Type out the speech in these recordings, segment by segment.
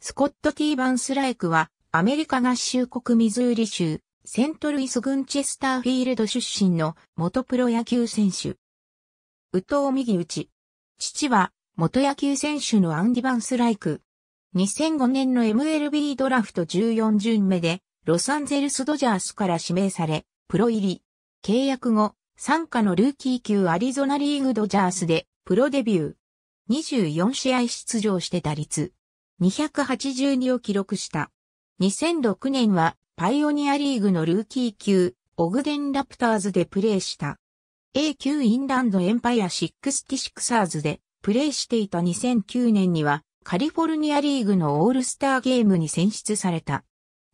スコット・ティーバンスライクは、アメリカ合衆国ミズーリ州、セントルイスンチェスターフィールド出身の元プロ野球選手。宇藤右打ち。父は、元野球選手のアンディ・バンスライク。2005年の MLB ドラフト14巡目で、ロサンゼルス・ドジャースから指名され、プロ入り。契約後、参加のルーキー級アリゾナリーグドジャースで、プロデビュー。24試合出場して打率。282を記録した。2006年はパイオニアリーグのルーキー級、オグデンラプターズでプレーした。A 級インランドエンパイア66サーズでプレーしていた2009年にはカリフォルニアリーグのオールスターゲームに選出された。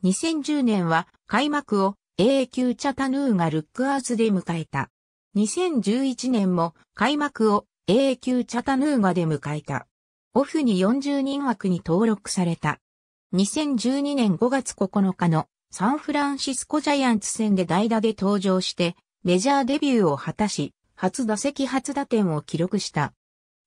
2010年は開幕を A 級チャタヌーガルックアーズで迎えた。2011年も開幕を A 級チャタヌーガで迎えた。オフに40人枠に登録された。2012年5月9日のサンフランシスコジャイアンツ戦で代打で登場して、メジャーデビューを果たし、初打席初打点を記録した。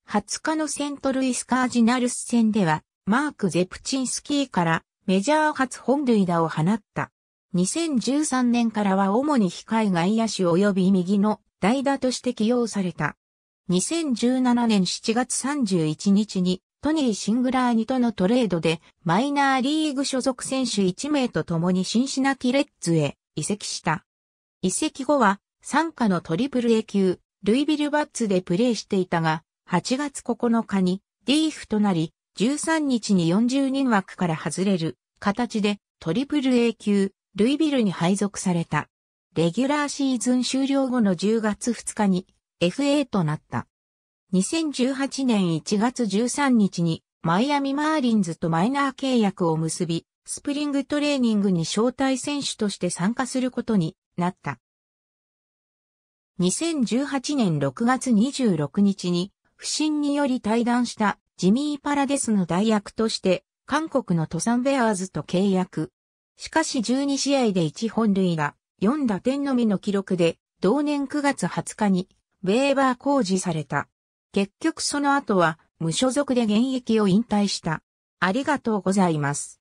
20日のセントルイスカージナルス戦では、マーク・ゼプチンスキーからメジャー初本塁打を放った。2013年からは主に控え外野手及び右の代打として起用された。2017年7月31日にトニー・シングラーニとのトレードでマイナーリーグ所属選手1名と共にシンシナキレッズへ移籍した。移籍後は参加のトリプル A 級、ルイビルバッツでプレーしていたが、8月9日にリーフとなり、13日に40人枠から外れる形でトリプル A 級、ルイビルに配属された。レギュラーシーズン終了後の10月2日に FA となった。2018年1月13日にマイアミマーリンズとマイナー契約を結び、スプリングトレーニングに招待選手として参加することになった。2018年6月26日に、不審により退団したジミー・パラデスの代役として、韓国のトサンベアーズと契約。しかし12試合で1本塁が4打点のみの記録で、同年9月20日にベーバー工事された。結局その後は無所属で現役を引退した。ありがとうございます。